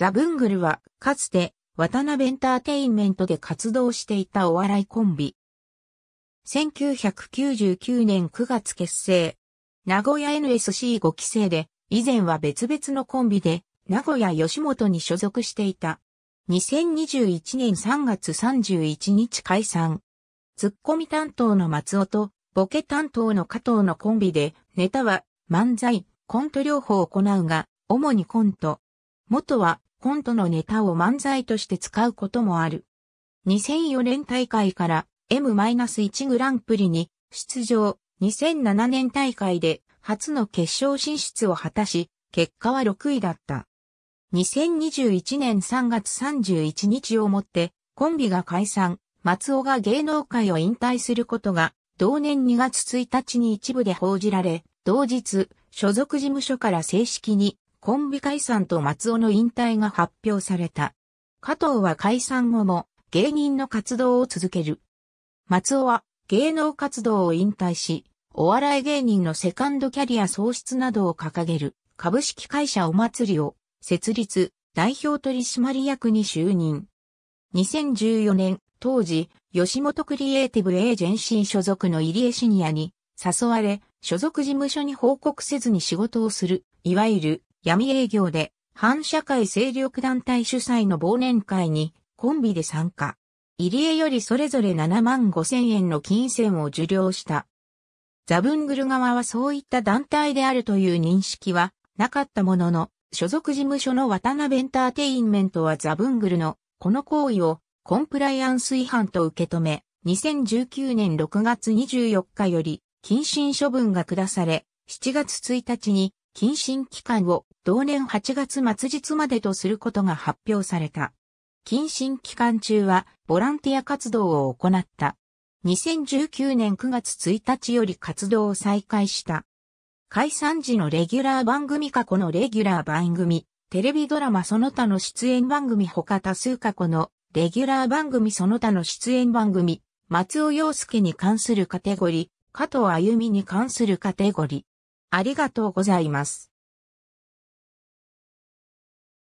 ザ・ブングルは、かつて、渡辺エンターテインメントで活動していたお笑いコンビ。1999年9月結成。名古屋 NSC5 期生で、以前は別々のコンビで、名古屋吉本に所属していた。2021年3月31日解散。ツッコミ担当の松尾と、ボケ担当の加藤のコンビで、ネタは、漫才、コント両方行うが、主にコント。元は、コントのネタを漫才として使うこともある。2004年大会から M-1 グランプリに出場、2007年大会で初の決勝進出を果たし、結果は6位だった。2021年3月31日をもって、コンビが解散、松尾が芸能界を引退することが、同年2月1日に一部で報じられ、同日、所属事務所から正式にコンビ解散と松尾の引退が発表された。加藤は解散後も芸人の活動を続ける。松尾は芸能活動を引退し、お笑い芸人のセカンドキャリア創出などを掲げる株式会社お祭りを設立代表取締役に就任。2014年、当時、吉本クリエイティブエージェンシー所属の入江シニアに誘われ、所属事務所に報告せずに仕事をする、いわゆる闇営業で反社会勢力団体主催の忘年会にコンビで参加。入江よりそれぞれ7万5千円の金銭を受領した。ザブングル側はそういった団体であるという認識はなかったものの、所属事務所の渡辺エンターテインメントはザブングルのこの行為をコンプライアンス違反と受け止め、2019年6月24日より謹慎処分が下され、7月1日に謹慎期間を同年8月末日までとすることが発表された。謹慎期間中はボランティア活動を行った。2019年9月1日より活動を再開した。解散時のレギュラー番組過去のレギュラー番組、テレビドラマその他の出演番組他多数過去のレギュラー番組その他の出演番組、松尾陽介に関するカテゴリー、加藤歩美に関するカテゴリー。ありがとうございます。